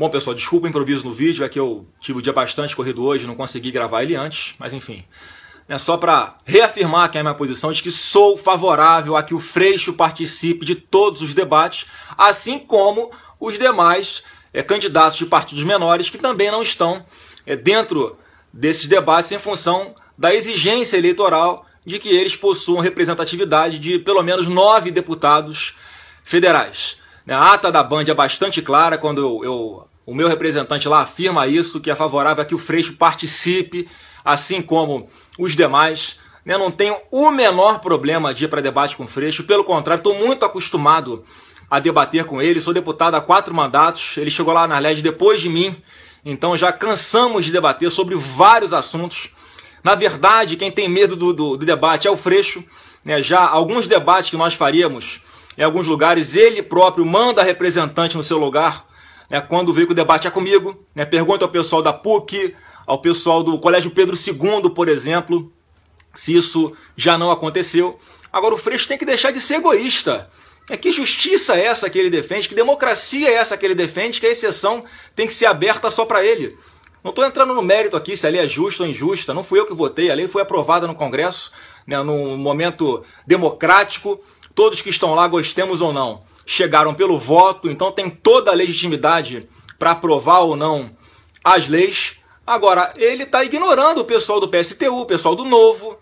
Bom, pessoal, desculpa o improviso no vídeo, é que eu tive o dia bastante corrido hoje, não consegui gravar ele antes, mas enfim. É só para reafirmar que é a minha posição de que sou favorável a que o Freixo participe de todos os debates, assim como os demais é, candidatos de partidos menores que também não estão é, dentro desses debates em função da exigência eleitoral de que eles possuam representatividade de pelo menos nove deputados federais. Né, a ata da Band é bastante clara quando eu, eu, o meu representante lá afirma isso, que é favorável a que o Freixo participe, assim como os demais. Né, não tenho o menor problema de ir para debate com o Freixo, pelo contrário, estou muito acostumado a debater com ele. Sou deputado há quatro mandatos, ele chegou lá na LED depois de mim, então já cansamos de debater sobre vários assuntos. Na verdade, quem tem medo do, do, do debate é o Freixo. Né? Já alguns debates que nós faríamos em alguns lugares, ele próprio manda representante no seu lugar. Né? Quando veio que o debate é comigo, né? pergunta ao pessoal da PUC, ao pessoal do Colégio Pedro II, por exemplo, se isso já não aconteceu. Agora, o Freixo tem que deixar de ser egoísta. É que justiça é essa que ele defende, que democracia é essa que ele defende, que a exceção tem que ser aberta só para ele. Não estou entrando no mérito aqui se a lei é justa ou injusta, não fui eu que votei, a lei foi aprovada no Congresso, né, num momento democrático, todos que estão lá, gostemos ou não, chegaram pelo voto, então tem toda a legitimidade para aprovar ou não as leis. Agora, ele está ignorando o pessoal do PSTU, o pessoal do Novo,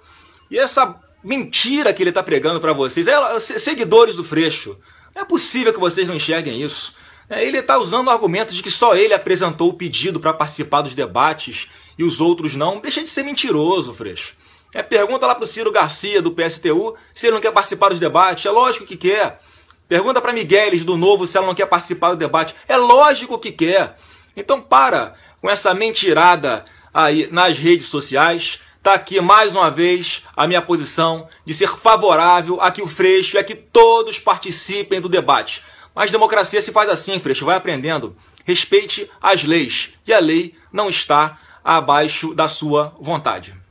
e essa mentira que ele está pregando para vocês, é, seguidores do Freixo, não é possível que vocês não enxerguem isso. É, ele está usando o argumento de que só ele apresentou o pedido para participar dos debates e os outros não. Deixa de ser mentiroso, Freixo. É, pergunta lá para o Ciro Garcia, do PSTU, se ele não quer participar dos debates. É lógico que quer. Pergunta para Migueles, do Novo, se ela não quer participar do debate. É lógico que quer. Então para com essa mentirada aí nas redes sociais. Está aqui mais uma vez a minha posição de ser favorável a que o Freixo e a que todos participem do debate. Mas democracia se faz assim, Freixo, vai aprendendo. Respeite as leis e a lei não está abaixo da sua vontade.